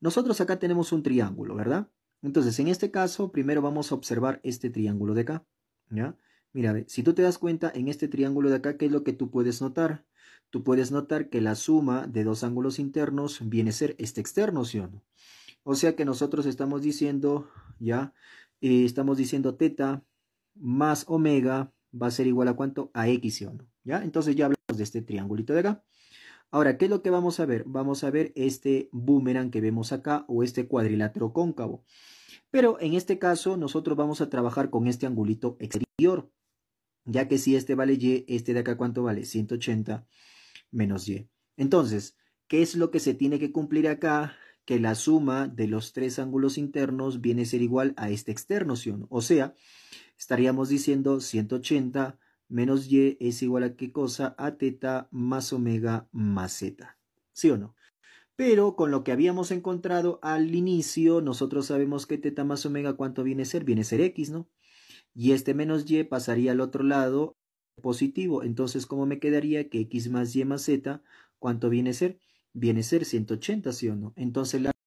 Nosotros acá tenemos un triángulo, ¿verdad? Entonces, en este caso, primero vamos a observar este triángulo de acá, ¿ya? Mira, si tú te das cuenta en este triángulo de acá, ¿qué es lo que tú puedes notar? Tú puedes notar que la suma de dos ángulos internos viene a ser este externo, ¿sí o no? O sea que nosotros estamos diciendo, ¿ya? Eh, estamos diciendo teta más omega va a ser igual a cuánto? A x, ¿sí o no? ¿Ya? Entonces ya hablamos de este triangulito de acá. Ahora, ¿qué es lo que vamos a ver? Vamos a ver este boomerang que vemos acá o este cuadrilátero cóncavo. Pero en este caso nosotros vamos a trabajar con este angulito exterior, ya que si este vale y, este de acá cuánto vale? 180 menos y. Entonces, ¿qué es lo que se tiene que cumplir acá? Que la suma de los tres ángulos internos viene a ser igual a este externo, o, no? o sea, estaríamos diciendo 180 menos y es igual a qué cosa? A teta más omega más z. ¿Sí o no? Pero con lo que habíamos encontrado al inicio, nosotros sabemos que teta más omega cuánto viene a ser, viene a ser x, ¿no? Y este menos y pasaría al otro lado positivo. Entonces, ¿cómo me quedaría que x más y más z cuánto viene a ser? Viene a ser 180, ¿sí o no? Entonces la